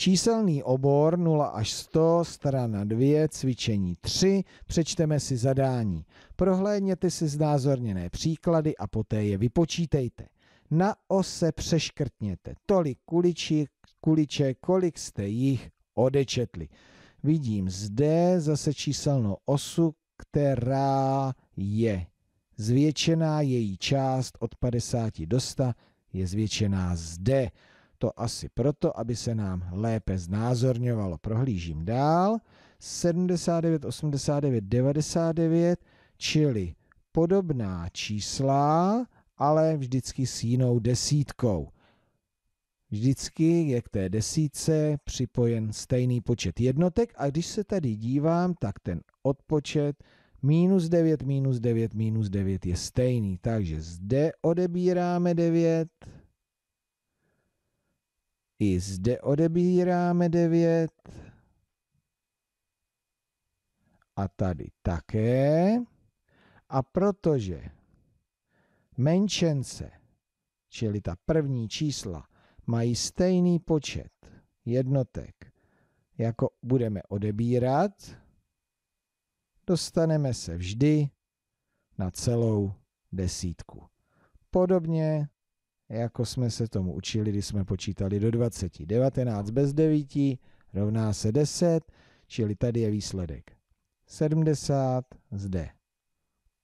Číselný obor 0 až 100, strana 2, cvičení 3, přečteme si zadání. Prohlédněte si znázorněné příklady a poté je vypočítejte. Na ose přeškrtněte tolik kuliček, kuliče, kolik jste jich odečetli. Vidím zde zase číselnou osu, která je zvětšená, její část od 50 do 100 je zvětšená zde. To asi proto, aby se nám lépe znázorňovalo. Prohlížím dál. 79, 89, 99, čili podobná čísla, ale vždycky s jinou desítkou. Vždycky je k té desítce připojen stejný počet jednotek a když se tady dívám, tak ten odpočet minus 9, minus 9, minus 9 je stejný. Takže zde odebíráme 9, i zde odebíráme 9. A tady také. A protože menšence, čili ta první čísla, mají stejný počet jednotek, jako budeme odebírat, dostaneme se vždy na celou desítku. Podobně jako jsme se tomu učili, když jsme počítali do 20. 19 bez 9 rovná se 10, čili tady je výsledek. 70 zde,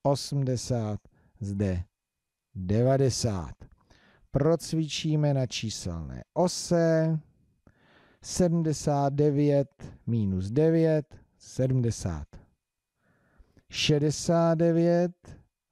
80 zde, 90. Procvičíme na číselné ose. 79 minus 9, 70. 69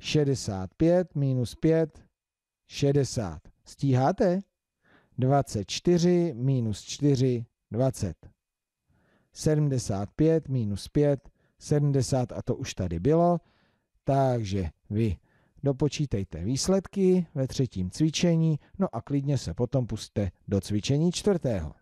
65 minus 5, 60. Stíháte? 24 minus 4, 20. 75 minus 5, 70 a to už tady bylo. Takže vy dopočítejte výsledky ve třetím cvičení, no a klidně se potom puste do cvičení čtvrtého.